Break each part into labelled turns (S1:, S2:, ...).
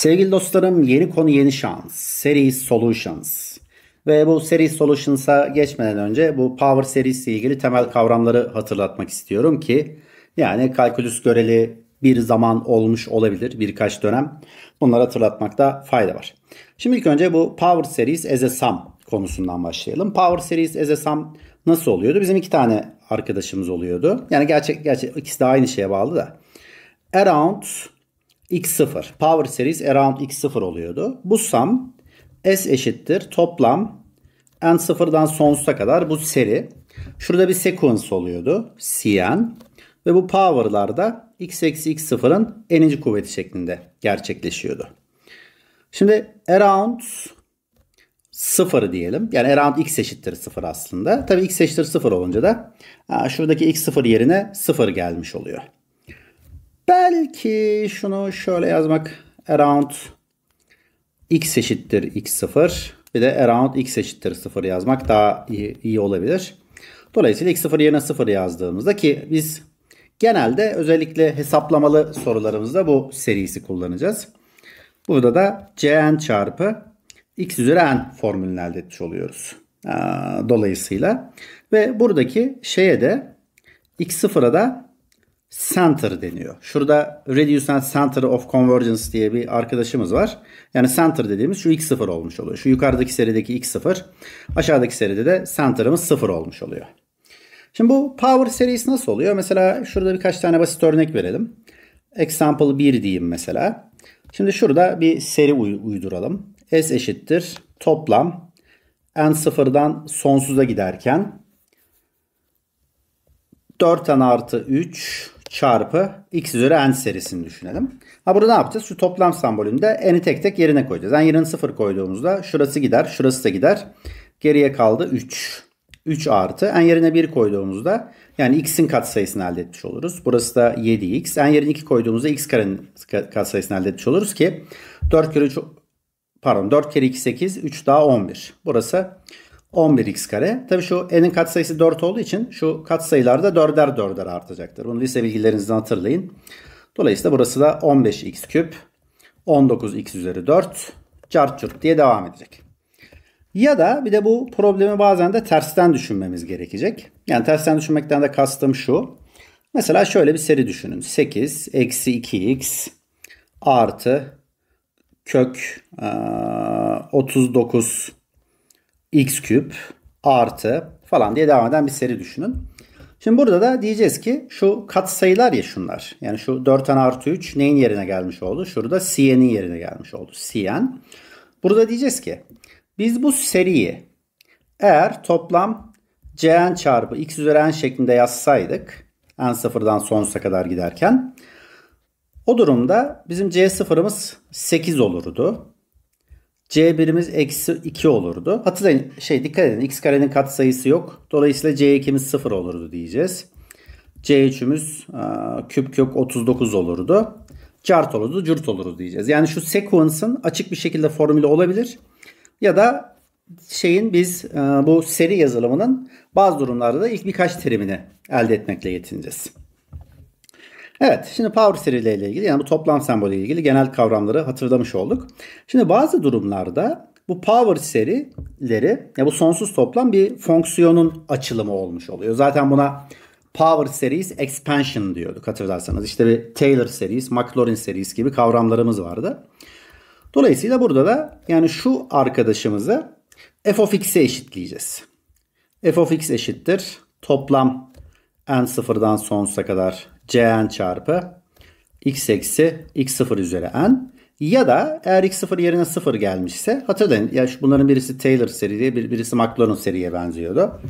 S1: Sevgili dostlarım yeni konu yeni şans. Series Solutions. Ve bu Series Solutions'a geçmeden önce bu Power Series ile ilgili temel kavramları hatırlatmak istiyorum ki yani kalkülüs göreli bir zaman olmuş olabilir birkaç dönem. Bunları hatırlatmakta fayda var. Şimdi ilk önce bu Power Series as a sum konusundan başlayalım. Power Series as a sum nasıl oluyordu? Bizim iki tane arkadaşımız oluyordu. Yani gerçek gerçek ikisi de aynı şeye bağlı da. Around x0. Power series around x0 oluyordu. Bu sum s eşittir toplam n sıfırdan sonsuza kadar bu seri. Şurada bir sequence oluyordu. Cn. Ve bu power'larda x eksi x sıfırın n'inci kuvveti şeklinde gerçekleşiyordu. Şimdi around 0 diyelim. Yani around x eşittir 0 aslında. Tabii x eşittir 0 olunca da şuradaki x0 yerine 0 gelmiş oluyor. Belki şunu şöyle yazmak around x eşittir x0 bir de around x eşittir 0 yazmak daha iyi, iyi olabilir. Dolayısıyla x0 yerine 0 yazdığımızda ki biz genelde özellikle hesaplamalı sorularımızda bu serisi kullanacağız. Burada da cn çarpı x üzeri n formülünü elde etmiş oluyoruz. Dolayısıyla ve buradaki şeye de x0'a da center deniyor. Şurada radius center of convergence diye bir arkadaşımız var. Yani center dediğimiz şu x0 olmuş oluyor. Şu yukarıdaki serideki x0, aşağıdaki seride de center'ımız 0 olmuş oluyor. Şimdi bu power serisi nasıl oluyor? Mesela şurada birkaç tane basit örnek verelim. Example 1 diyeyim mesela. Şimdi şurada bir seri uyduralım. S eşittir toplam n sıfırdan sonsuza giderken 4 n artı 3 çarpı x üzeri n serisini düşünelim. Ha burada ne yapacağız? Şu toplam sembolünde n'i tek tek yerine koyacağız. n yerine 0 koyduğumuzda şurası gider, şurası da gider. Geriye kaldı 3. 3 artı n yerine 1 koyduğumuzda yani x'in katsayısını elde etmiş oluruz. Burası da 7x. n yerine 2 koyduğumuzda x karenin katsayısını elde etmiş oluruz ki 4 kere 3 pardon 4 kere 2 8 3 daha 11. Burası 11x kare. Tabii şu n'in katsayısı 4 olduğu için şu katsayılar da 4'er 4'er artacaktır. Bunu lise bilgilerinizden hatırlayın. Dolayısıyla burası da 15x küp 19x üzeri 4 çarp çarp diye devam edecek. Ya da bir de bu problemi bazen de tersten düşünmemiz gerekecek. Yani tersten düşünmekten de kastım şu. Mesela şöyle bir seri düşünün. 8 eksi 2x artı kök 39 x küp artı falan diye devam eden bir seri düşünün. Şimdi burada da diyeceğiz ki şu katsayılar ya şunlar. Yani şu 4n artı 3 neyin yerine gelmiş oldu? Şurada cn'in yerine gelmiş oldu. cn. Burada diyeceğiz ki biz bu seriyi eğer toplam cn çarpı x üzeri n şeklinde yazsaydık n sıfırdan sonsuza kadar giderken o durumda bizim c sıfırımız 8 olurdu. C birimiz eksi 2 olurdu. Hatırlayın şey dikkat edin x karenin katsayısı yok. Dolayısıyla C ikimiz 0 olurdu diyeceğiz. C üçümüz küp kök 39 olurdu. Cart olurdu, cürt olurdu diyeceğiz. Yani şu sequence'ın açık bir şekilde formülü olabilir. Ya da şeyin biz bu seri yazılımının bazı durumlarda da ilk birkaç terimini elde etmekle yetineceğiz. Evet şimdi power seriyle ile ilgili yani bu toplam sembolü ile ilgili genel kavramları hatırlamış olduk. Şimdi bazı durumlarda bu power serileri ya bu sonsuz toplam bir fonksiyonun açılımı olmuş oluyor. Zaten buna Power Series Expansion diyorduk hatırlarsanız. İşte bir Taylor Series, Maclaurin Series gibi kavramlarımız vardı. Dolayısıyla burada da yani şu arkadaşımızı f of x'e eşitleyeceğiz. f of x eşittir. Toplam n sıfırdan sonsuza kadar Cn çarpı x eksi x0 üzeri n ya da eğer x0 yerine 0 gelmişse hatırlayın ya şu bunların birisi Taylor seriye bir, birisi Maclaurin seriye benziyordu.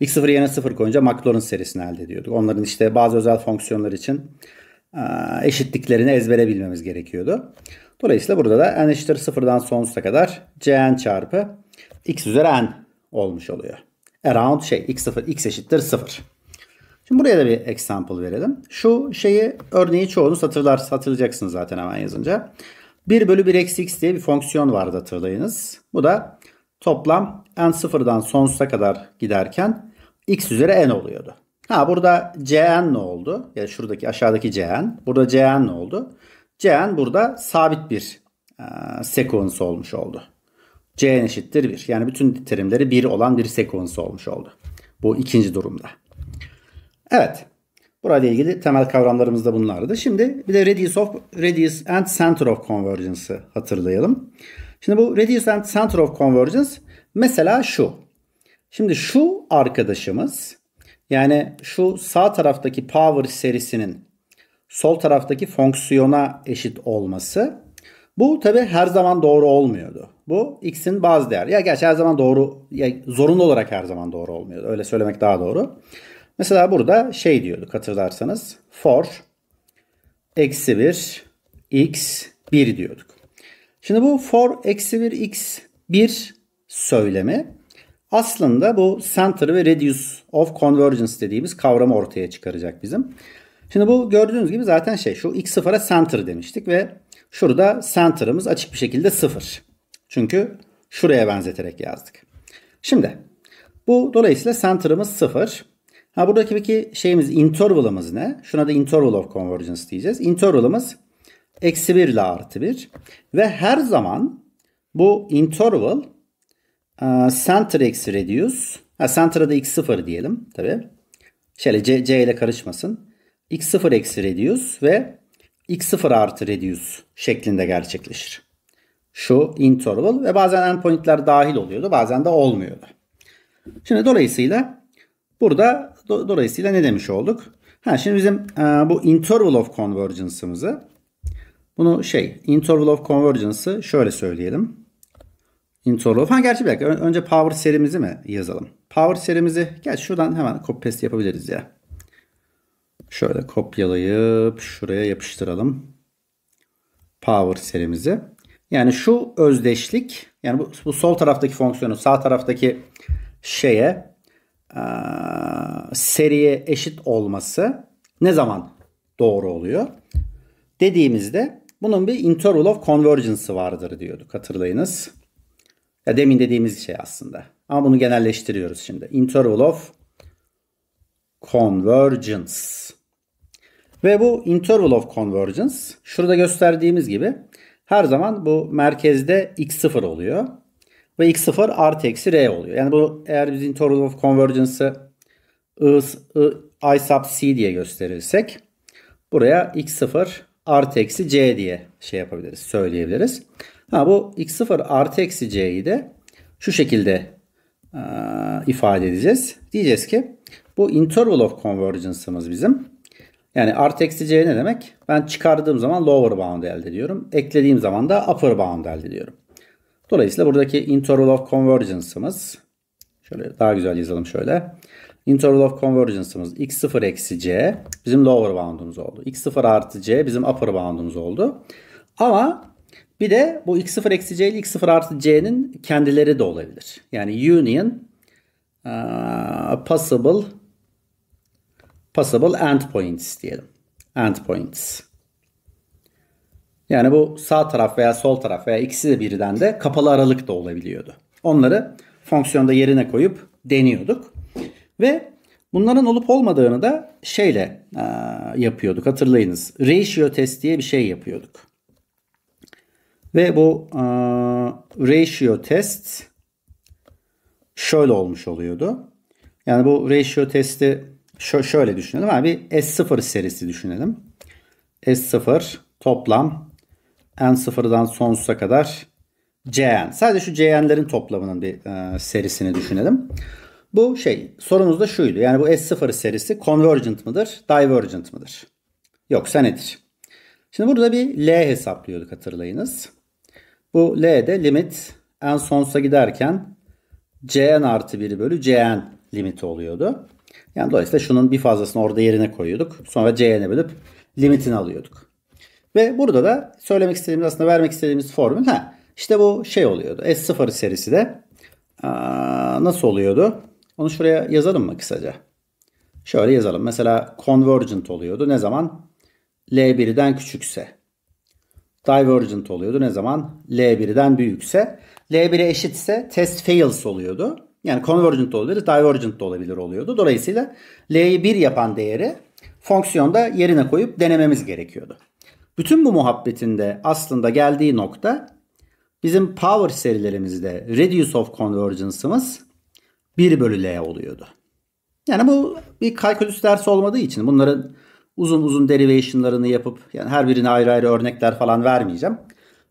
S1: x0 yerine 0 koyunca Maclaurin serisini elde ediyorduk. Onların işte bazı özel fonksiyonlar için eşitliklerini ezbere bilmemiz gerekiyordu. Dolayısıyla burada da n eşittir 0'dan sonsuza kadar cn çarpı x üzeri n olmuş oluyor. Around şey x0 x eşittir 0. Şimdi buraya da bir example verelim. Şu şeyi örneği çoğunuz hatırlar, hatırlayacaksınız zaten hemen yazınca. 1 bölü 1 eksi x diye bir fonksiyon vardı hatırlayınız. Bu da toplam n sıfırdan sonsuza kadar giderken x üzeri n oluyordu. Ha burada cn ne oldu? Yani şuradaki aşağıdaki cn. Burada cn ne oldu? cn burada sabit bir e, sekans olmuş oldu. cn eşittir 1. Yani bütün terimleri 1 olan bir sekans olmuş oldu. Bu ikinci durumda. Evet. Burayla ilgili temel kavramlarımız da bunlardı. Şimdi bir de radius of radius and center of convergence'ı hatırlayalım. Şimdi bu radius and center of convergence mesela şu. Şimdi şu arkadaşımız yani şu sağ taraftaki power serisinin sol taraftaki fonksiyona eşit olması bu tabi her zaman doğru olmuyordu. Bu x'in bazı değer. Ya gerçi her zaman doğru ya zorunlu olarak her zaman doğru olmuyordu. Öyle söylemek daha doğru. Mesela burada şey diyorduk hatırlarsanız. For eksi 1 x 1 diyorduk. Şimdi bu for eksi 1 x 1 söylemi aslında bu center ve radius of convergence dediğimiz kavramı ortaya çıkaracak bizim. Şimdi bu gördüğünüz gibi zaten şey şu x sıfıra center demiştik ve şurada center'ımız açık bir şekilde sıfır. Çünkü şuraya benzeterek yazdık. Şimdi bu dolayısıyla center'ımız sıfır. Ha buradaki peki şeyimiz interval'ımız ne? Şuna da interval of convergence diyeceğiz. Interval'ımız eksi 1 ile artı 1. Ve her zaman bu interval e, center eksi radius, Ha, center'a da x0 diyelim tabi. Şöyle c, c ile karışmasın. x0 eksi radius ve x0 artı radius şeklinde gerçekleşir. Şu interval ve bazen endpointler dahil oluyordu bazen de olmuyordu. Şimdi dolayısıyla Burada do dolayısıyla ne demiş olduk? Ha şimdi bizim e, bu interval of convergence'ımızı bunu şey interval of convergence'ı şöyle söyleyelim. Interval of ha gerçi bir dakika önce power serimizi mi yazalım? Power serimizi gel şuradan hemen copy paste yapabiliriz ya. Şöyle kopyalayıp şuraya yapıştıralım. Power serimizi. Yani şu özdeşlik yani bu, bu sol taraftaki fonksiyonu sağ taraftaki şeye ee, seriye eşit olması ne zaman doğru oluyor? Dediğimizde bunun bir interval of convergence'ı vardır diyorduk hatırlayınız. Ya demin dediğimiz şey aslında. Ama bunu genelleştiriyoruz şimdi. Interval of convergence. Ve bu interval of convergence şurada gösterdiğimiz gibi her zaman bu merkezde x0 oluyor. Ve x0 artı eksi r oluyor. Yani bu eğer biz integral of convergence'ı I, I, sub c diye gösterirsek buraya x0 artı eksi c diye şey yapabiliriz, söyleyebiliriz. Ha bu x0 artı eksi c'yi de şu şekilde e, ifade edeceğiz. Diyeceğiz ki bu interval of convergence'ımız bizim. Yani artı eksi c ne demek? Ben çıkardığım zaman lower bound elde ediyorum. Eklediğim zaman da upper bound elde ediyorum. Dolayısıyla buradaki interval of convergence'ımız şöyle daha güzel yazalım şöyle. Interval of convergence'ımız x0 eksi c bizim lower bound'umuz oldu. x0 artı c bizim upper bound'umuz oldu. Ama bir de bu x0 eksi c ile x0 artı c'nin kendileri de olabilir. Yani union uh, possible possible endpoints diyelim. Endpoints. Yani bu sağ taraf veya sol taraf veya ikisi de birden de kapalı aralık da olabiliyordu. Onları fonksiyonda yerine koyup deniyorduk. Ve bunların olup olmadığını da şeyle e, yapıyorduk hatırlayınız. Ratio test diye bir şey yapıyorduk. Ve bu e, ratio test şöyle olmuş oluyordu. Yani bu ratio testi şöyle düşünelim. Abi S0 serisi düşünelim. S0 toplam en sıfırdan sonsuza kadar cn. Sadece şu cn'lerin toplamının bir e, serisini düşünelim. Bu şey sorumuz da şuydu. Yani bu S0 serisi convergent mıdır, divergent mıdır? Yoksa nedir? Şimdi burada bir L hesaplıyorduk hatırlayınız. Bu L de limit en sonsuza giderken Cn artı 1 bölü Cn limiti oluyordu. Yani dolayısıyla şunun bir fazlasını orada yerine koyuyorduk. Sonra Cn'e bölüp limitini alıyorduk. Ve burada da söylemek istediğimiz aslında vermek istediğimiz formül ha işte bu şey oluyordu. S0 serisi de aa, nasıl oluyordu? Onu şuraya yazalım mı kısaca? Şöyle yazalım. Mesela convergent oluyordu. Ne zaman? L1'den küçükse. Divergent oluyordu. Ne zaman? L1'den büyükse. L1'e eşitse test fails oluyordu. Yani convergent olabilir, divergent de olabilir oluyordu. Dolayısıyla L'yi 1 yapan değeri fonksiyonda yerine koyup denememiz gerekiyordu. Bütün bu muhabbetinde aslında geldiği nokta bizim power serilerimizde radius of convergence'ımız 1 bölü L oluyordu. Yani bu bir kalkülüs dersi olmadığı için bunların uzun uzun derivation'larını yapıp yani her birine ayrı ayrı örnekler falan vermeyeceğim.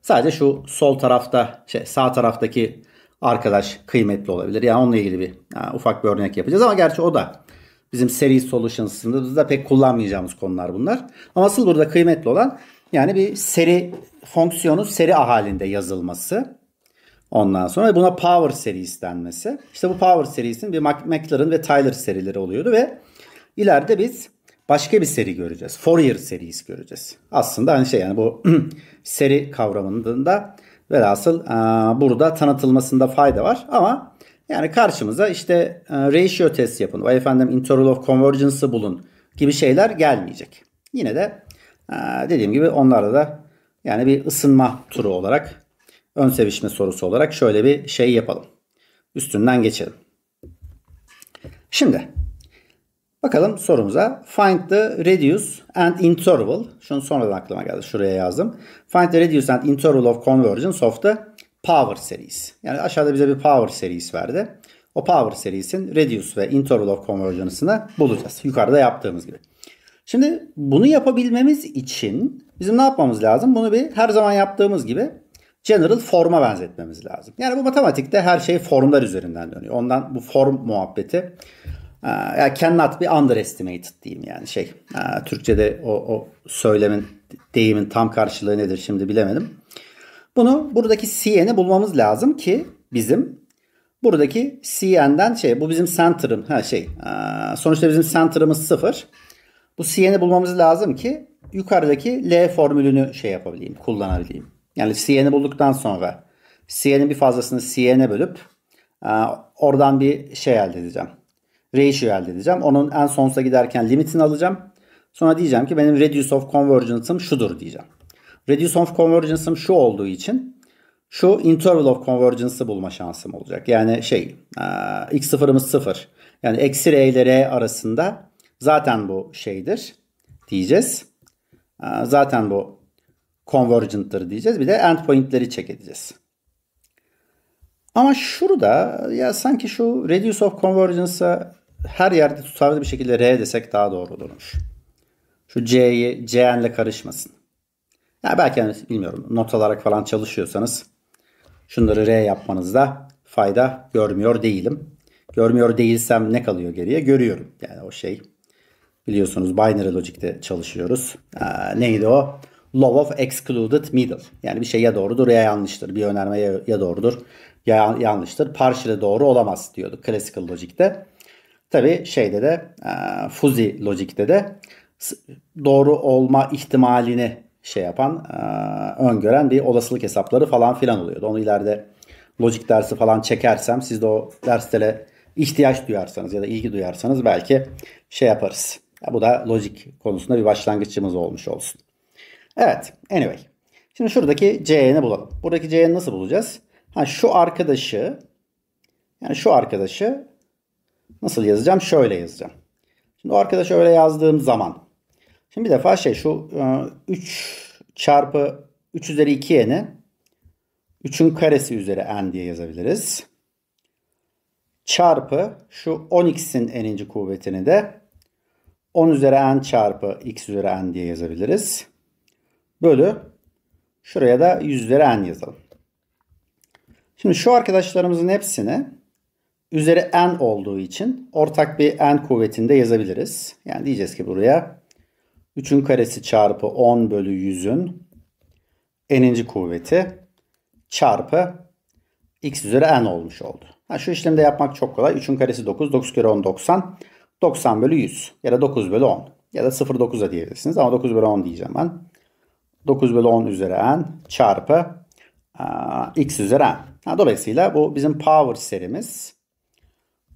S1: Sadece şu sol tarafta şey sağ taraftaki arkadaş kıymetli olabilir. Yani onunla ilgili bir yani ufak bir örnek yapacağız ama gerçi o da bizim seri solutions'ında da pek kullanmayacağımız konular bunlar. Ama asıl burada kıymetli olan yani bir seri fonksiyonu seri halinde yazılması. Ondan sonra buna power serisi denmesi. İşte bu power serisinin bir McLaren ve Tyler serileri oluyordu ve ileride biz başka bir seri göreceğiz. Fourier serisi göreceğiz. Aslında aynı şey yani bu seri kavramında da velhasıl burada tanıtılmasında fayda var ama yani karşımıza işte ratio test yapın, vay efendim interval of convergence'ı bulun gibi şeyler gelmeyecek. Yine de ee, dediğim gibi onlarda da yani bir ısınma turu olarak ön sevişme sorusu olarak şöyle bir şey yapalım. Üstünden geçelim. Şimdi bakalım sorumuza. Find the radius and interval. Şunu sonradan aklıma geldi. Şuraya yazdım. Find the radius and interval of convergence of the power series. Yani aşağıda bize bir power series verdi. O power serisinin radius ve interval of convergence'ını bulacağız. Yukarıda yaptığımız gibi. Şimdi bunu yapabilmemiz için bizim ne yapmamız lazım? Bunu bir her zaman yaptığımız gibi general forma benzetmemiz lazım. Yani bu matematikte her şey formlar üzerinden dönüyor. Ondan bu form muhabbeti e, ya cannot be underestimated diyeyim yani şey. E, Türkçe'de o, o söylemin, deyimin tam karşılığı nedir şimdi bilemedim. Bunu buradaki CN'i bulmamız lazım ki bizim buradaki CN'den şey bu bizim center'ım ha şey e, sonuçta bizim center'ımız sıfır. Bu Cn'i bulmamız lazım ki yukarıdaki L formülünü şey yapabileyim, kullanabileyim. Yani Cn'i bulduktan sonra C'nin bir fazlasını C'ne bölüp e, oradan bir şey elde edeceğim. Ratio elde edeceğim. Onun en sonsuza giderken limitini alacağım. Sonra diyeceğim ki benim radius of convergence'ım şudur diyeceğim. Radius of convergence'ım şu olduğu için şu interval of convergence'ı bulma şansım olacak. Yani şey e, x sıfırımız sıfır. Yani eksi r ile r arasında Zaten bu şeydir diyeceğiz. Zaten bu convergent'tır diyeceğiz. Bir de endpoint'leri check edeceğiz. Ama şurada ya sanki şu radius of convergence'a her yerde tutarlı bir şekilde R desek daha doğru olurmuş. Şu C'yi CN'le karışmasın. Ya belki yani bilmiyorum not alarak falan çalışıyorsanız şunları R yapmanızda fayda görmüyor değilim. Görmüyor değilsem ne kalıyor geriye? Görüyorum. Yani o şey Biliyorsunuz binary logic'te çalışıyoruz. Ee, neydi o? Law of excluded middle. Yani bir şey ya doğrudur ya yanlıştır. Bir önerme ya, ya doğrudur ya yanlıştır. Partially doğru olamaz diyorduk classical logic'te. Tabi şeyde de e, fuzzy logic'te de doğru olma ihtimalini şey yapan, e, öngören bir olasılık hesapları falan filan oluyordu. Onu ileride logik dersi falan çekersem siz de o derslere ihtiyaç duyarsanız ya da ilgi duyarsanız belki şey yaparız bu da lojik konusunda bir başlangıçımız olmuş olsun. Evet anyway. Şimdi şuradaki C'ni bulalım. Buradaki C'ni nasıl bulacağız? Ha, şu arkadaşı yani şu arkadaşı nasıl yazacağım? Şöyle yazacağım. Şimdi o arkadaşı öyle yazdığım zaman şimdi bir defa şey şu 3 e, çarpı 3 üzeri 2 y'ni 3'ün karesi üzeri n diye yazabiliriz. Çarpı şu 10x'in n'inci kuvvetini de 10 üzeri n çarpı x üzeri n diye yazabiliriz. Bölü şuraya da 100 üzeri n yazalım. Şimdi şu arkadaşlarımızın hepsini üzeri n olduğu için ortak bir n kuvvetinde yazabiliriz. Yani diyeceğiz ki buraya 3'ün karesi çarpı 10 bölü 100'ün n'inci kuvveti çarpı x üzeri n olmuş oldu. Ha, şu işlemi de yapmak çok kolay. 3'ün karesi 9, 9 kere 10 90. 90 bölü 100 ya da 9 bölü 10 ya da 0.9 da diyebilirsiniz ama 9 bölü 10 diyeceğim ben. 9 bölü 10 üzeri n çarpı a, e, x üzeri n. Ha, dolayısıyla bu bizim power serimiz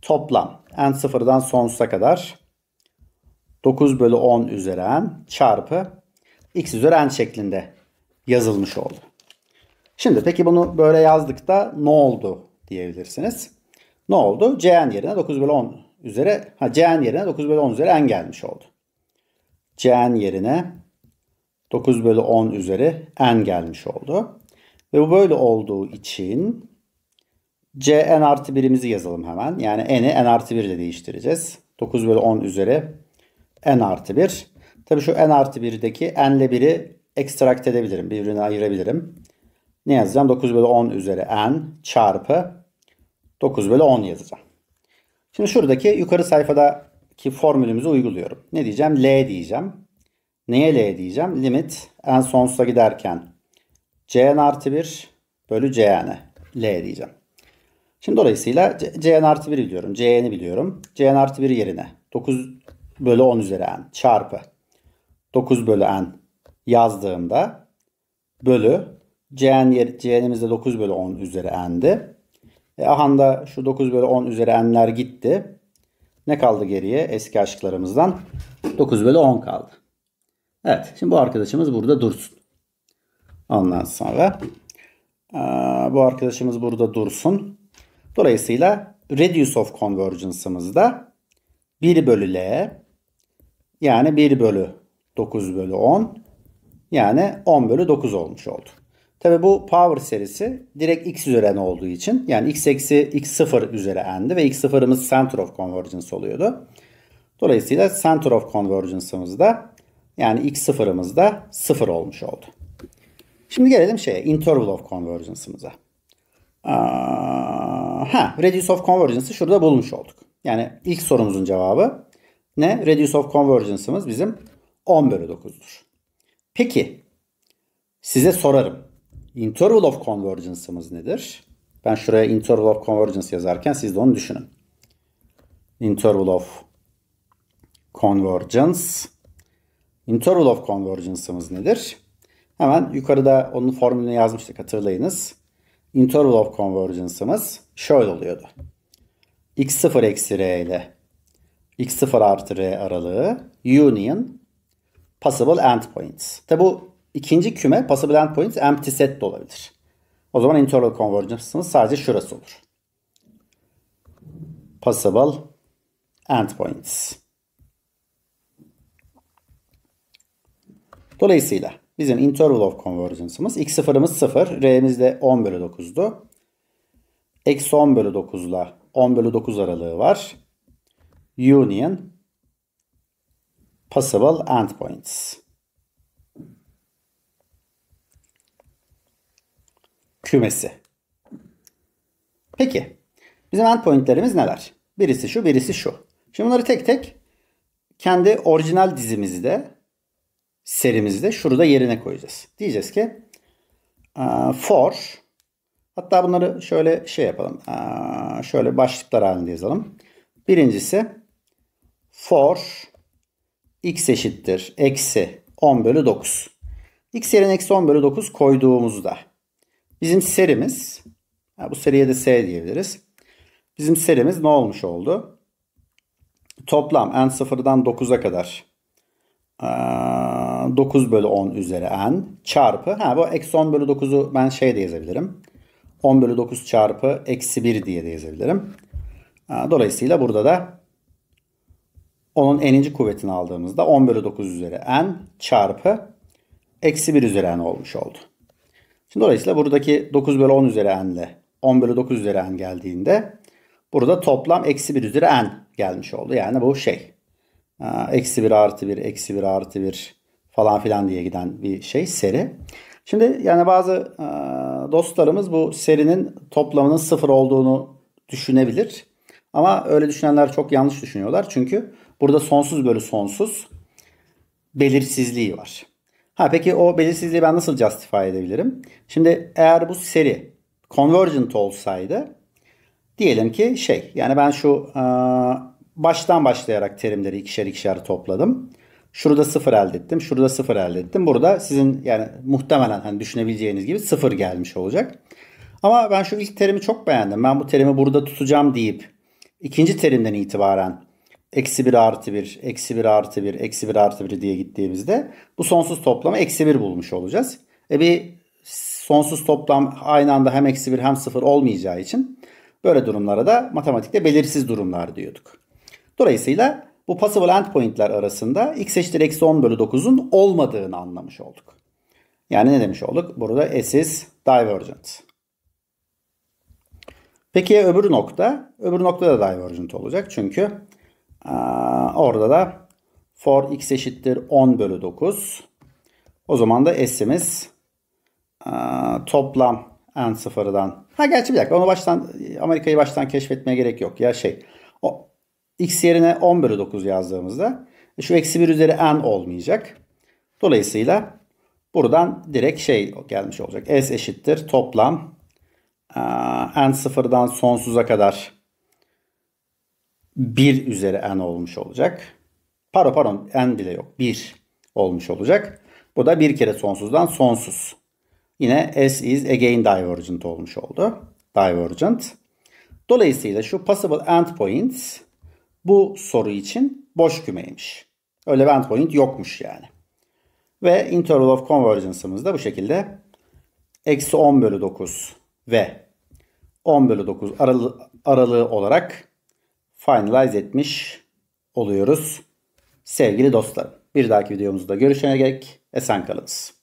S1: toplam n sıfırdan sonsuza kadar 9 bölü 10 üzeri n çarpı x üzeri n şeklinde yazılmış oldu. Şimdi peki bunu böyle yazdık da ne oldu diyebilirsiniz. Ne oldu? Cn yerine 9 bölü 10 üzere ha C'nin yerine 9 bölü 10 üzeri n gelmiş oldu. C'nin yerine 9 bölü 10 üzeri n gelmiş oldu. Ve bu böyle olduğu için c n artı 1'imizi yazalım hemen. Yani n'i n artı 1 ile değiştireceğiz. 9 bölü 10 üzeri n artı 1. Tabii şu n artı 1'deki n ile 1'i ekstrakt edebilirim. Birbirine ayırabilirim. Ne yazacağım? 9 bölü 10 üzeri n çarpı 9 bölü 10 yazacağım. Şimdi şuradaki yukarı sayfadaki formülümüzü uyguluyorum. Ne diyeceğim? L diyeceğim. Neye L diyeceğim? Limit en sonsuza giderken Cn artı 1 bölü Cn. L diyeceğim. Şimdi dolayısıyla Cn artı 1 biliyorum. Cn'i biliyorum. Cn artı 1 yerine 9 bölü 10 üzeri n çarpı 9 bölü n yazdığımda bölü Cn, C'nimiz 9 bölü 10 üzeri n'di. E, ahanda şu 9 bölü 10 üzeri n'ler gitti. Ne kaldı geriye eski aşklarımızdan? 9 bölü 10 kaldı. Evet şimdi bu arkadaşımız burada dursun. Ondan sonra e, bu arkadaşımız burada dursun. Dolayısıyla radius of convergence'ımızda 1 bölü L yani 1 bölü 9 bölü 10 yani 10 bölü 9 olmuş oldu. Tabi bu power serisi direkt x üzeri n olduğu için yani x eksi x sıfır üzeri n'di ve x sıfırımız center of convergence oluyordu. Dolayısıyla center of convergence'ımız da yani x sıfırımız da sıfır olmuş oldu. Şimdi gelelim şeye interval of convergence'ımıza. Ha, radius of convergence'ı şurada bulmuş olduk. Yani ilk sorumuzun cevabı ne? Radius of convergence'ımız bizim 10 bölü 9'dur. Peki size sorarım interval of convergence'ımız nedir? Ben şuraya interval of convergence yazarken siz de onu düşünün. Interval of convergence. Interval of convergence'ımız nedir? Hemen yukarıda onun formülünü yazmıştık hatırlayınız. Interval of convergence'ımız şöyle oluyordu. x0 eksi r ile x0 artı r aralığı union possible endpoints. Tabi bu İkinci küme possible endpoint empty set de olabilir. O zaman internal convergence'ınız sadece şurası olur. Possible endpoints. Dolayısıyla bizim interval of convergence'ımız x0'ımız 0, r'miz de 10 bölü 9'du. Eksi 10 bölü 9 ile 10 bölü 9 aralığı var. Union possible endpoints. kümesi. Peki bizim endpointlerimiz neler? Birisi şu, birisi şu. Şimdi bunları tek tek kendi orijinal dizimizde, serimizde şurada yerine koyacağız. Diyeceğiz ki e, for hatta bunları şöyle şey yapalım. E, şöyle başlıklar halinde yazalım. Birincisi for x eşittir eksi 10 bölü 9. x yerine eksi 10 bölü 9 koyduğumuzda Bizim serimiz, bu seriye de S diyebiliriz. Bizim serimiz ne olmuş oldu? Toplam n sıfırdan 9'a kadar 9 bölü 10 üzeri n çarpı ha bu eksi 10 bölü 9'u ben şey de yazabilirim. 10 bölü 9 çarpı eksi 1 diye de yazabilirim. Dolayısıyla burada da onun n'inci kuvvetini aldığımızda 10 bölü 9 üzeri n çarpı eksi 1 üzeri n olmuş oldu. Şimdi dolayısıyla buradaki 9 bölü 10 üzeri n ile 10 bölü 9 üzeri n geldiğinde burada toplam eksi 1 üzeri n gelmiş oldu. Yani bu şey ee, eksi 1 artı 1 eksi 1 artı 1 falan filan diye giden bir şey seri. Şimdi yani bazı e, dostlarımız bu serinin toplamının sıfır olduğunu düşünebilir. Ama öyle düşünenler çok yanlış düşünüyorlar. Çünkü burada sonsuz bölü sonsuz belirsizliği var. Ha peki o belirsizliği ben nasıl justify edebilirim? Şimdi eğer bu seri convergent olsaydı diyelim ki şey yani ben şu e, baştan başlayarak terimleri ikişer ikişer topladım. Şurada sıfır elde ettim. Şurada sıfır elde ettim. Burada sizin yani muhtemelen hani düşünebileceğiniz gibi sıfır gelmiş olacak. Ama ben şu ilk terimi çok beğendim. Ben bu terimi burada tutacağım deyip ikinci terimden itibaren eksi 1 artı 1, eksi 1 artı 1, eksi 1 artı 1 diye gittiğimizde bu sonsuz toplamı eksi 1 bulmuş olacağız. E bir sonsuz toplam aynı anda hem eksi 1 hem 0 olmayacağı için böyle durumlara da matematikte belirsiz durumlar diyorduk. Dolayısıyla bu possible endpointler arasında x eşittir eksi 10 bölü 9'un olmadığını anlamış olduk. Yani ne demiş olduk? Burada S is divergent. Peki öbür nokta? Öbür nokta da divergent olacak. Çünkü orada da for x eşittir 10 bölü 9. O zaman da s'imiz toplam n sıfırdan. Ha gerçi bir dakika onu baştan Amerika'yı baştan keşfetmeye gerek yok. Ya şey o, x yerine 10 bölü 9 yazdığımızda e, şu eksi 1 üzeri n olmayacak. Dolayısıyla buradan direkt şey gelmiş olacak. S eşittir toplam n sıfırdan sonsuza kadar 1 üzeri n olmuş olacak. Paro pardon n bile yok. 1 olmuş olacak. Bu da bir kere sonsuzdan sonsuz. Yine S is again divergent olmuş oldu. Divergent. Dolayısıyla şu possible endpoints bu soru için boş kümeymiş. Öyle bir endpoint yokmuş yani. Ve interval of convergence'ımız da bu şekilde eksi 10 bölü 9 ve 10 bölü 9 aralığı olarak finalize etmiş oluyoruz. Sevgili dostlarım bir dahaki videomuzda görüşene dek esen kalınız.